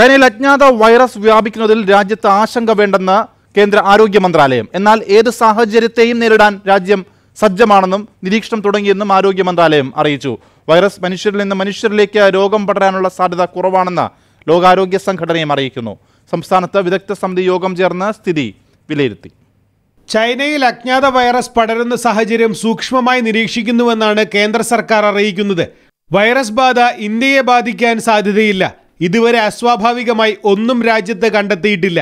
ചൈനയിൽ അജ്ഞാത വൈറസ് വ്യാപിക്കുന്നതിൽ രാജ്യത്ത് ആശങ്ക വേണ്ടെന്ന് കേന്ദ്ര ആരോഗ്യ മന്ത്രാലയം എന്നാൽ ഏത് സാഹചര്യത്തെയും നേരിടാൻ രാജ്യം സജ്ജമാണെന്നും നിരീക്ഷണം തുടങ്ങിയെന്നും ആരോഗ്യ മന്ത്രാലയം അറിയിച്ചു വൈറസ് മനുഷ്യരിൽ നിന്ന് മനുഷ്യരിലേക്ക് രോഗം പടരാനുള്ള സാധ്യത കുറവാണെന്ന് ലോകാരോഗ്യ സംഘടനയും അറിയിക്കുന്നു സംസ്ഥാനത്ത് വിദഗ്ധ സമിതി യോഗം ചേർന്ന് സ്ഥിതി വിലയിരുത്തി ചൈനയിൽ അജ്ഞാത വൈറസ് പടരുന്ന സാഹചര്യം സൂക്ഷ്മമായി നിരീക്ഷിക്കുന്നുവെന്നാണ് കേന്ദ്ര സർക്കാർ അറിയിക്കുന്നത് വൈറസ് ബാധ ഇന്ത്യയെ ബാധിക്കാൻ സാധ്യതയില്ല ഇതുവരെ അസ്വാഭാവികമായി ഒന്നും രാജ്യത്ത് കണ്ടെത്തിയിട്ടില്ല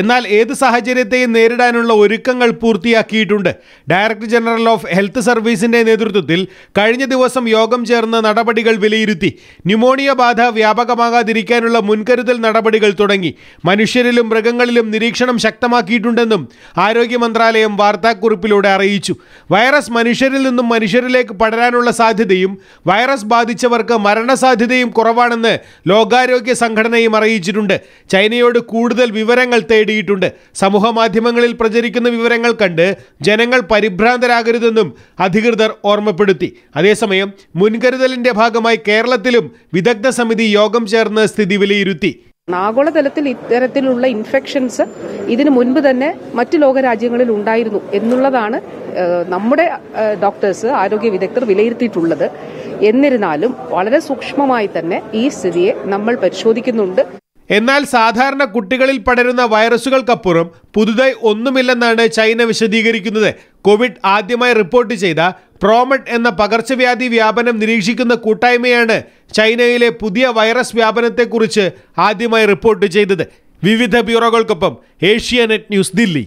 എന്നാൽ ഏത് സാഹചര്യത്തെയും നേരിടാനുള്ള ഒരുക്കങ്ങൾ പൂർത്തിയാക്കിയിട്ടുണ്ട് ഡയറക്ടർ ജനറൽ ഓഫ് ഹെൽത്ത് സർവീസിൻ്റെ നേതൃത്വത്തിൽ കഴിഞ്ഞ ദിവസം യോഗം ചേർന്ന് നടപടികൾ വിലയിരുത്തി ന്യൂമോണിയ ബാധ വ്യാപകമാകാതിരിക്കാനുള്ള മുൻകരുതൽ നടപടികൾ തുടങ്ങി മനുഷ്യരിലും മൃഗങ്ങളിലും നിരീക്ഷണം ശക്തമാക്കിയിട്ടുണ്ടെന്നും ആരോഗ്യ മന്ത്രാലയം വാർത്താക്കുറിപ്പിലൂടെ അറിയിച്ചു വൈറസ് മനുഷ്യരിൽ നിന്നും മനുഷ്യരിലേക്ക് പടരാനുള്ള സാധ്യതയും വൈറസ് ബാധിച്ചവർക്ക് മരണസാധ്യതയും കുറവാണെന്ന് ലോകാരോഗ്യ സംഘടനയും അറിയിച്ചിട്ടുണ്ട് ചൈനയോട് കൂടുതൽ വിവരങ്ങൾ തേടിയിട്ടുണ്ട് സമൂഹ മാധ്യമങ്ങളിൽ പ്രചരിക്കുന്ന വിവരങ്ങൾ കണ്ട് ജനങ്ങൾ പരിഭ്രാന്തരാകരുതെന്നും അധികൃതർ ഓർമ്മപ്പെടുത്തി അതേസമയം മുൻകരുതലിന്റെ ഭാഗമായി കേരളത്തിലും വിദഗ്ധ സമിതി യോഗം ചേർന്ന് സ്ഥിതി വിലയിരുത്തി ആഗോളതലത്തിൽ ഇത്തരത്തിലുള്ള ഇൻഫെക്ഷൻസ് ഇതിനു മുൻപ് തന്നെ ലോക ലോകരാജ്യങ്ങളിൽ ഉണ്ടായിരുന്നു എന്നുള്ളതാണ് നമ്മുടെ ഡോക്ടേഴ്സ് ആരോഗ്യ വിദഗ്ധർ വിലയിരുത്തിയിട്ടുള്ളത് എന്നിരുന്നാലും വളരെ സൂക്ഷ്മമായി തന്നെ ഈ സ്ഥിതിയെ നമ്മൾ പരിശോധിക്കുന്നുണ്ട് എന്നാൽ സാധാരണ കുട്ടികളിൽ പടരുന്ന വൈറസുകൾക്കപ്പുറം പുതുതായി ഒന്നുമില്ലെന്നാണ് ചൈന വിശദീകരിക്കുന്നത് കോവിഡ് ആദ്യമായി റിപ്പോർട്ട് ചെയ്ത പ്രോമഡ് എന്ന പകർച്ചവ്യാധി വ്യാപനം നിരീക്ഷിക്കുന്ന കൂട്ടായ്മയാണ് ചൈനയിലെ പുതിയ വൈറസ് വ്യാപനത്തെക്കുറിച്ച് ആദ്യമായി റിപ്പോർട്ട് ചെയ്തത് വിവിധ ബ്യൂറോകൾക്കൊപ്പം ഏഷ്യാനെറ്റ് ന്യൂസ് ദില്ലി